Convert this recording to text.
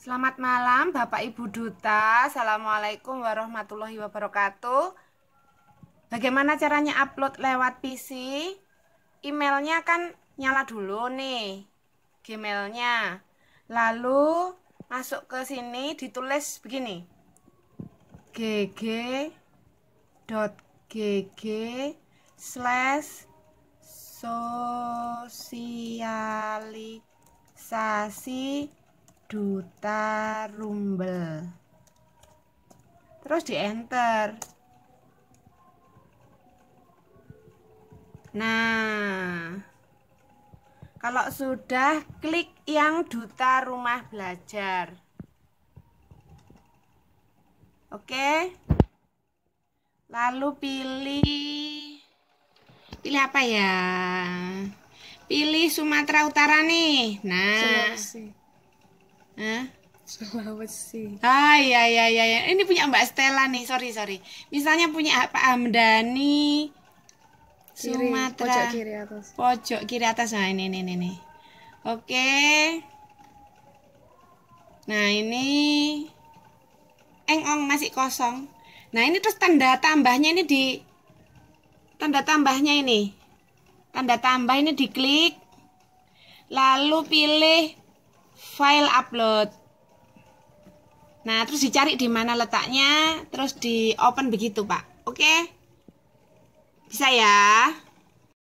Selamat malam Bapak Ibu Duta Assalamualaikum warahmatullahi wabarakatuh Bagaimana caranya upload lewat PC? Emailnya kan nyala dulu nih Gmailnya Lalu masuk ke sini ditulis begini gg.gg slash sosialisasi duta rumbel terus di enter nah kalau sudah klik yang duta rumah belajar oke lalu pilih pilih apa ya pilih Sumatera Utara nih nah Sulawesi. Hah? Sulawesi. Ah iya iya iya ini punya Mbak Stella nih, sorry sorry. Misalnya punya Pak Amdani Sumatera. Pojok kiri atas. Pojok kiri atas nah ini ini ini. Oke. Nah ini engong masih kosong. Nah ini terus tanda tambahnya ini di tanda tambahnya ini tanda tambah ini diklik lalu pilih file upload nah terus dicari di mana letaknya terus di open begitu pak oke okay? bisa ya